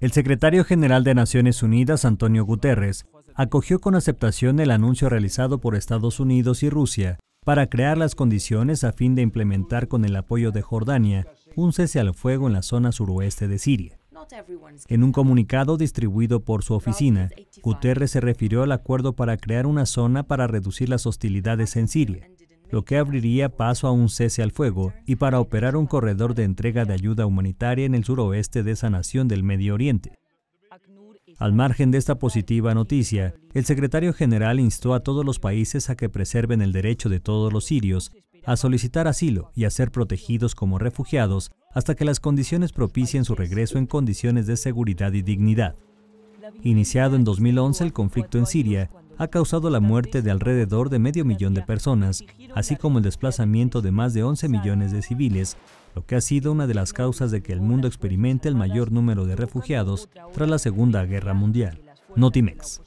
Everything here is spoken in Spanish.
El secretario general de Naciones Unidas, Antonio Guterres, acogió con aceptación el anuncio realizado por Estados Unidos y Rusia para crear las condiciones a fin de implementar con el apoyo de Jordania un cese al fuego en la zona suroeste de Siria. En un comunicado distribuido por su oficina, Guterres se refirió al acuerdo para crear una zona para reducir las hostilidades en Siria lo que abriría paso a un cese al fuego y para operar un corredor de entrega de ayuda humanitaria en el suroeste de esa nación del Medio Oriente. Al margen de esta positiva noticia, el secretario general instó a todos los países a que preserven el derecho de todos los sirios a solicitar asilo y a ser protegidos como refugiados hasta que las condiciones propicien su regreso en condiciones de seguridad y dignidad. Iniciado en 2011 el conflicto en Siria, ha causado la muerte de alrededor de medio millón de personas, así como el desplazamiento de más de 11 millones de civiles, lo que ha sido una de las causas de que el mundo experimente el mayor número de refugiados tras la Segunda Guerra Mundial. Notimex.